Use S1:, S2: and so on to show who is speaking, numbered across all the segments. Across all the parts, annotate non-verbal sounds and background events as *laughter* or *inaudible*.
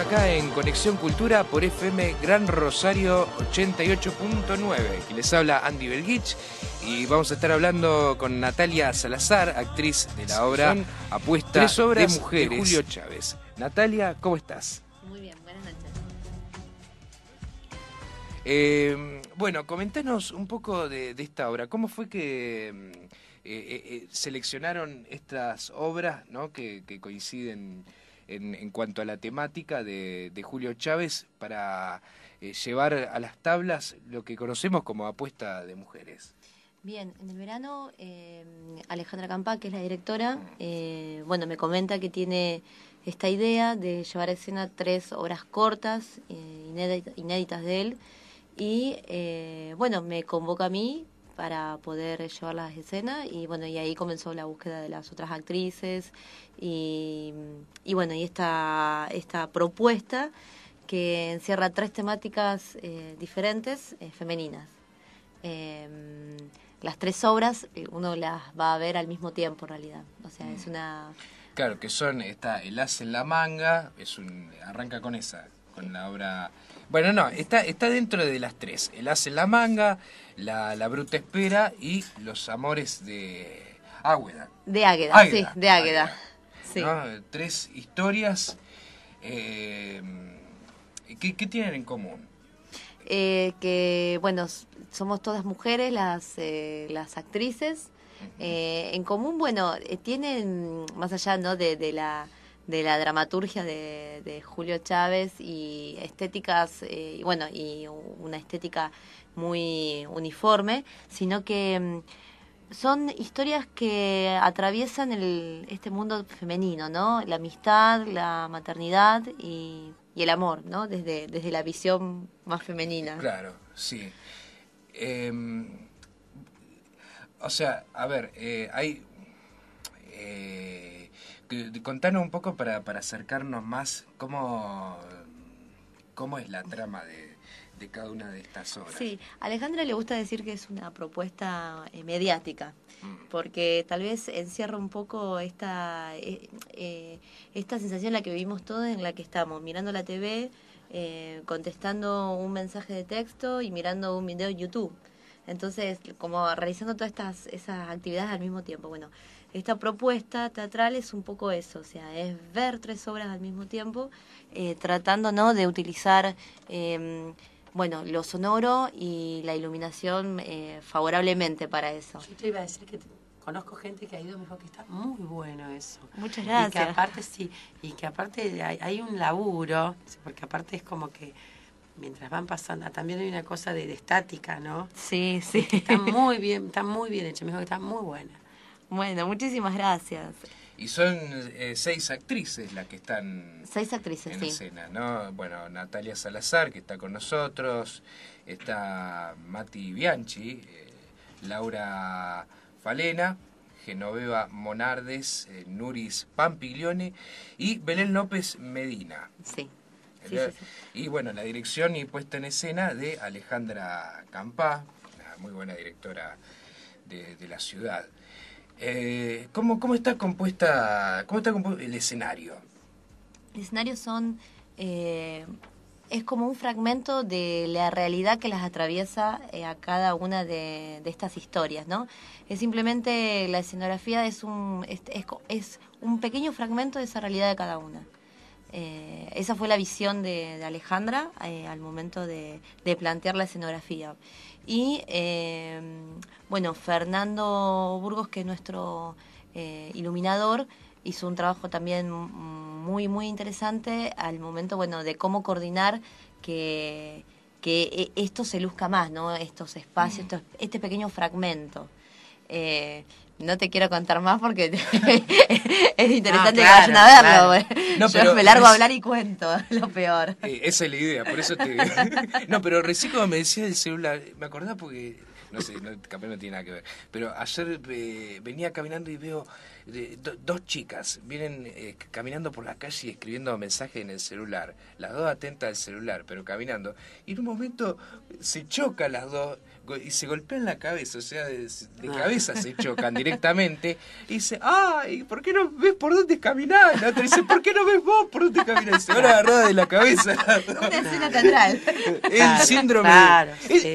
S1: acá en Conexión Cultura por FM Gran Rosario 88.9. Que Les habla Andy Belguich y vamos a estar hablando con Natalia Salazar, actriz de la obra Apuesta de Mujeres de Julio Chávez. Natalia, ¿cómo estás? Muy bien, buenas noches. Em, bueno, comentanos un poco de, esta obra. ¿Cómo fue que em, eh, eh, eh, seleccionaron estas obras ¿no? que coinciden? en, cuanto a la temática de, Julio Chávez para eh, llevar a las tablas lo que conocemos como apuesta de mujeres.
S2: Bien, en el verano eh, Alejandra Campa, que es la directora, eh, bueno, me comenta que tiene esta idea de llevar a escena tres obras cortas, inéditas de él, y bueno, me convoca a mí para poder llevar las escenas y bueno, y ahí comenzó la búsqueda de las otras actrices y, bueno, y esta, esta propuesta que encierra tres temáticas eh, diferentes eh, femeninas. Em, las tres obras eh, uno las va a ver al mismo tiempo en realidad,
S1: o sea, es mm. una... Claro, que son, está El as la manga, es un, arranca con esa, con la obra bueno, no, está, está dentro de las tres. El hace la manga, la, bruta espera y los amores de Águeda. De
S2: Águeda, sí, de Águeda.
S1: Tres historias eh, tienen en común.
S2: Eh, que, bueno, somos todas mujeres las, eh, las actrices. Eh, en común, bueno, tienen, más allá ¿no? de la de la dramaturgia de, Julio Chávez y estéticas, eh, bueno, y una estética muy uniforme, sino que mm, son historias que atraviesan el, este mundo femenino, ¿no? La amistad, la maternidad y, el amor, ¿no? Desde, desde la visión más femenina. Claro,
S1: sí. Em, o sea, a ver, eh, hay contanos un poco para, acercarnos más cómo, cómo es la trama de, de cada una de estas obras. Sí,
S2: Alejandra le gusta decir que es una propuesta eh, mediática, mm. porque tal vez encierra un poco esta, eh, eh, esta sensación en la que vivimos todos, en la que estamos, mirando la TV, contestando un mensaje de texto y mirando un video en YouTube. Entonces, como realizando todas estas esas actividades al mismo tiempo. Bueno, esta propuesta teatral es un poco eso, o sea, es ver tres obras al mismo tiempo, eh, tratando ¿no? de utilizar em, bueno, lo sonoro y la iluminación eh, favorablemente para eso. Yo te iba a decir que conozco gente que ha ido me dijo que está muy bueno eso. Muchas gracias. Y que aparte sí, y que aparte hay, un laburo, porque aparte es como que mientras van pasando, ah, también hay una cosa de, estática, ¿no? Sí, sí. Está muy *laughs* bien, está muy bien me dijo que está muy buena. Bueno, muchísimas gracias.
S1: Y son eh, seis actrices las que están seis actrices, en escena, ¿no? Bueno, Natalia Salazar, que está con nosotros, está Mati Bianchi, eh, Laura Falena, Genoveva Monardes, eh, Nuris Pampiglione y Belén López Medina. Sí. sí, y bueno, la dirección y puesta en escena de Alejandra Campá, una muy buena directora de, de la ciudad. Eh, ¿cómo, ¿cómo, está compuesta cómo compuesto el escenario?
S2: El escenario son eh, es como un fragmento de la realidad que las atraviesa eh, a cada una de, estas historias, ¿no? Es simplemente la escenografía es un es un pequeño fragmento de esa realidad de cada una. Eh, esa fue la visión de, Alejandra eh, al momento de, plantear la escenografía. Y eh, bueno, Fernando Burgos, que es nuestro iluminador, hizo un trabajo también muy, muy interesante al momento, bueno, de cómo coordinar que, e, esto se luzca más, ¿no? Estos espacios, este pequeño fragmento no te quiero contar más porque *laughs* es interesante que ah, vayan a verlo. Pues. pero, me largo a hablar y cuento *laughs* lo peor.
S1: Eh, esa es la idea, por eso te... *laughs* no, pero recién me decía el celular, me acordaba porque... No sé, no, no tiene nada que ver. Pero ayer eh, venía caminando y veo eh, dos chicas, vienen caminando por la calle y escribiendo mensajes en el celular. Las dos atentas al celular, pero caminando. Y en un momento se choca las dos y se golpean la cabeza, o sea, de, ah. cabeza se chocan *laughs* directamente. Y dice, ay, ¿por qué no ves por dónde caminar La otra dice, ¿por qué no ves vos por dónde caminar Y se van agarrada de la cabeza. *laughs* Una escena teatral. El síndrome. Claro,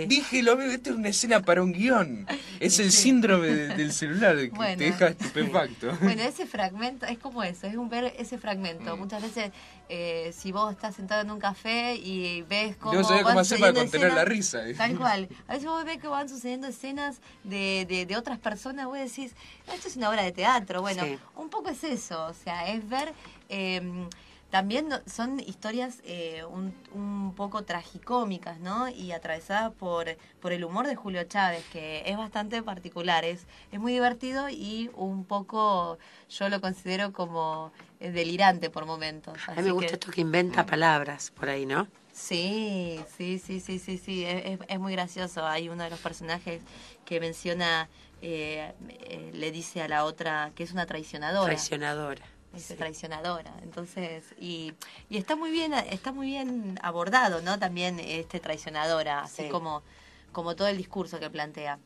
S1: Dije lo mismo, esta es una escena para un guión. Es el síndrome del celular que te deja estupefacto. Bueno,
S2: ese fragmento es como eso, es un ver ese fragmento. Mm. Muchas veces eh, si vos estás sentado en un café y ves cómo. Yo cómo la risa. Eh. Tal cual. A veces vos ves que van sucediendo escenas de, otras personas, vos decís, ah, esto es una obra de teatro. Bueno, un poco es eso, o sea, es ver. Eh, también son historias eh, un, poco tragicómicas, ¿no? Y atravesadas por, por el humor de Julio Chávez, que es bastante particular, es, muy divertido y un poco, yo lo considero como eh, delirante por momentos. A mí me gusta esto que inventa mm. palabras por ahí, ¿no? Sí, sí, sí, sí, sí, sí, es, muy gracioso. Hay uno de los personajes que menciona, eh, le dice a la otra que es una traicionadora. Traicionadora traicionadora. Entonces, y, y, está muy bien, está muy bien abordado, ¿no? También este traicionadora, así como, como todo el discurso que plantea.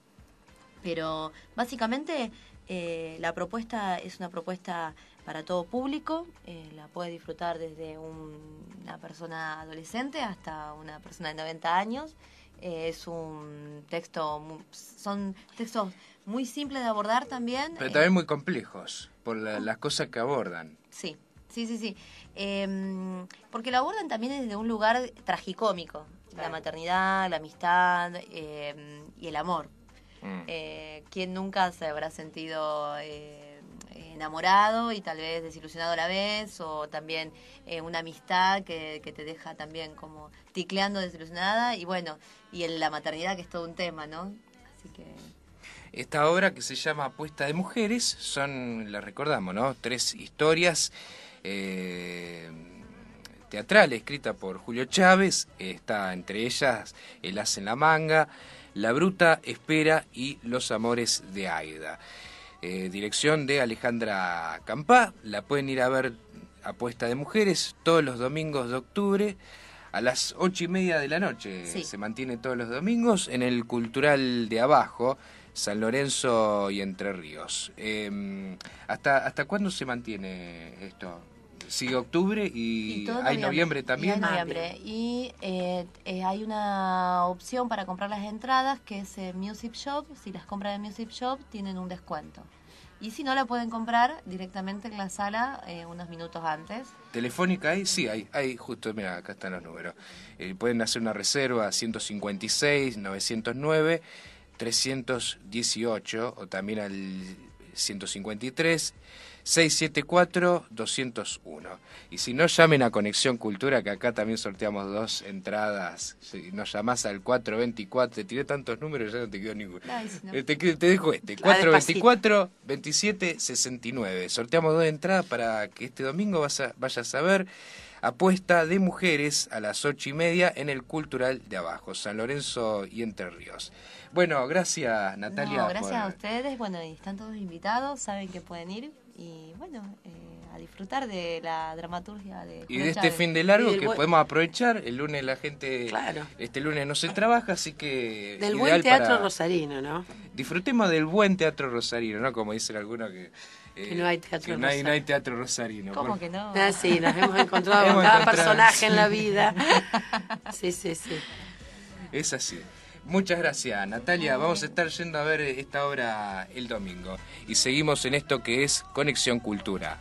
S2: Pero básicamente eh, la propuesta es una propuesta para todo público. Eh, la puede disfrutar desde una persona adolescente hasta una persona de 90 años. Eh, es un texto, son textos muy simples de abordar también. Pero también eh,
S1: muy complejos por las cosas que abordan.
S2: Sí, sí, sí, sí. Em, porque lo abordan también desde un lugar tragicómico. La maternidad, la amistad em, y el amor. ...quien mm. ¿Quién nunca se habrá sentido enamorado y tal vez desilusionado a la vez, o también eh, una amistad que, te deja también como ticleando desilusionada, y bueno, y en la maternidad que es todo un tema, ¿no?
S1: Así que... Esta obra que se llama Apuesta de Mujeres, son, la recordamos, ¿no? Tres historias. Eh, ...teatrales, teatral escrita por Julio Chávez, está entre ellas El haz en la Manga, La Bruta Espera y Los Amores de Aida. Eh, dirección de Alejandra Campá. La pueden ir a ver Apuesta de Mujeres todos los domingos de octubre a las ocho y media de la noche. Se mantiene todos los domingos en el Cultural de Abajo, San Lorenzo y Entre Ríos. Em, ¿hasta, ¿Hasta cuándo se mantiene esto? sigue octubre y, hay noviembre, también.
S2: Y eh, eh, hay una opción para comprar las entradas que es eh, Music Shop. Si las compran en Music Shop tienen un descuento. Y si no la pueden comprar directamente en la sala unos minutos antes.
S1: Telefónica hay, sí, hay, hay justo, mira, acá están los números. pueden hacer una reserva 156 909 318 o también al 153 674-201. Y si no llamen a Conexión Cultura, que acá también sorteamos dos entradas, si nos llamás al 424, te tiré tantos números, ya no te quedó ninguno. Eh, te, dejo este, 424-2769. Sorteamos dos entradas para que este domingo vas a, vayas a ver apuesta de mujeres a las ocho y media en el Cultural de Abajo, San Lorenzo y Entre Ríos. Bueno, gracias Natalia. gracias a
S2: ustedes, bueno, están todos invitados, saben que pueden ir y bueno, eh, a disfrutar de la dramaturgia de... Y de este fin de largo que podemos
S1: aprovechar, el lunes la gente, claro. este lunes no se trabaja, así que... Del buen teatro rosarino, ¿no? Disfrutemos del buen teatro rosarino, ¿no? Como dicen algunos que... Eh, que no hay teatro que rosarino. ¿Cómo que no? Ah, nos hemos *laughs* encontrado con cada personaje en la vida. *laughs* sí, sí, sí. Es así. Muchas gracias, Natalia. Vamos a estar yendo a ver eh, esta obra el domingo. Y seguimos en esto que es Conexión Cultura.